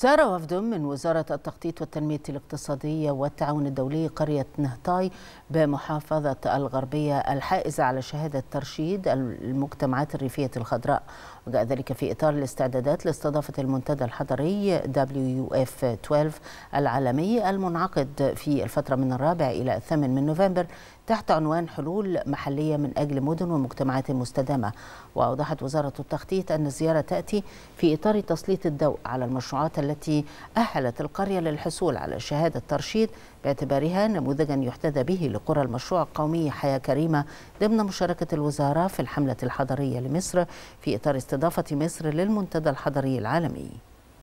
زار وفد من وزارة التخطيط والتنمية الاقتصادية والتعاون الدولي قرية نهتاي بمحافظة الغربية الحائزة على شهادة ترشيد المجتمعات الريفية الخضراء وجاء ذلك في إطار الاستعدادات لاستضافة المنتدى الحضري WUF 12 العالمي المنعقد في الفترة من الرابع إلى الثامن من نوفمبر تحت عنوان حلول محلية من أجل مدن ومجتمعات مستدامة وأوضحت وزارة التخطيط أن الزيارة تأتي في إطار تسليط الضوء على المشروعات التي أهلت القرية للحصول على شهادة ترشيد باعتبارها نموذجا يحتذى به لقرى المشروع القومي حياة كريمة ضمن مشاركة الوزارة في الحملة الحضرية لمصر في إطار استضافة مصر للمنتدى الحضري العالمي